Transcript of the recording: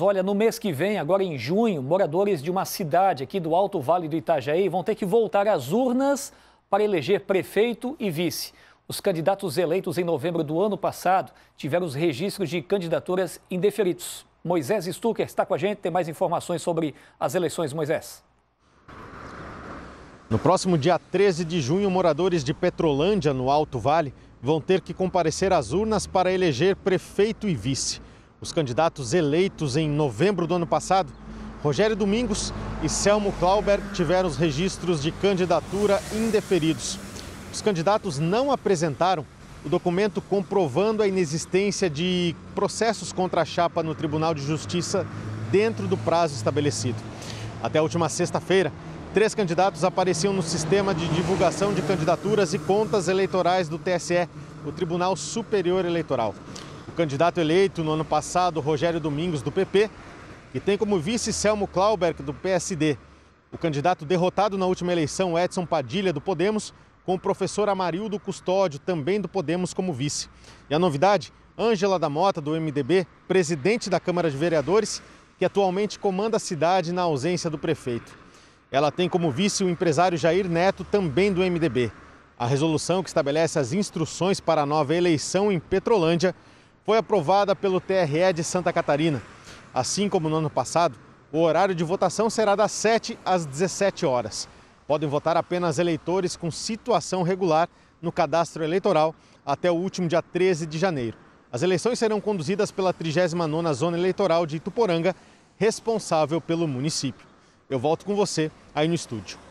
Olha, no mês que vem, agora em junho, moradores de uma cidade aqui do Alto Vale do Itajaí vão ter que voltar às urnas para eleger prefeito e vice. Os candidatos eleitos em novembro do ano passado tiveram os registros de candidaturas indeferidos. Moisés Stucker está com a gente, tem mais informações sobre as eleições, Moisés. No próximo dia 13 de junho, moradores de Petrolândia, no Alto Vale, vão ter que comparecer às urnas para eleger prefeito e vice. Os candidatos eleitos em novembro do ano passado, Rogério Domingos e Selmo Clauber, tiveram os registros de candidatura indeferidos. Os candidatos não apresentaram o documento comprovando a inexistência de processos contra a chapa no Tribunal de Justiça dentro do prazo estabelecido. Até a última sexta-feira, três candidatos apareciam no sistema de divulgação de candidaturas e contas eleitorais do TSE, o Tribunal Superior Eleitoral. O candidato eleito no ano passado, Rogério Domingos, do PP, e tem como vice Selmo Klauberg, do PSD. O candidato derrotado na última eleição, Edson Padilha, do Podemos, com o professor Amarildo Custódio, também do Podemos, como vice. E a novidade? Ângela da Mota, do MDB, presidente da Câmara de Vereadores, que atualmente comanda a cidade na ausência do prefeito. Ela tem como vice o empresário Jair Neto, também do MDB. A resolução que estabelece as instruções para a nova eleição em Petrolândia foi aprovada pelo TRE de Santa Catarina. Assim como no ano passado, o horário de votação será das 7 às 17 horas. Podem votar apenas eleitores com situação regular no cadastro eleitoral até o último dia 13 de janeiro. As eleições serão conduzidas pela 39ª Zona Eleitoral de Ituporanga, responsável pelo município. Eu volto com você aí no estúdio.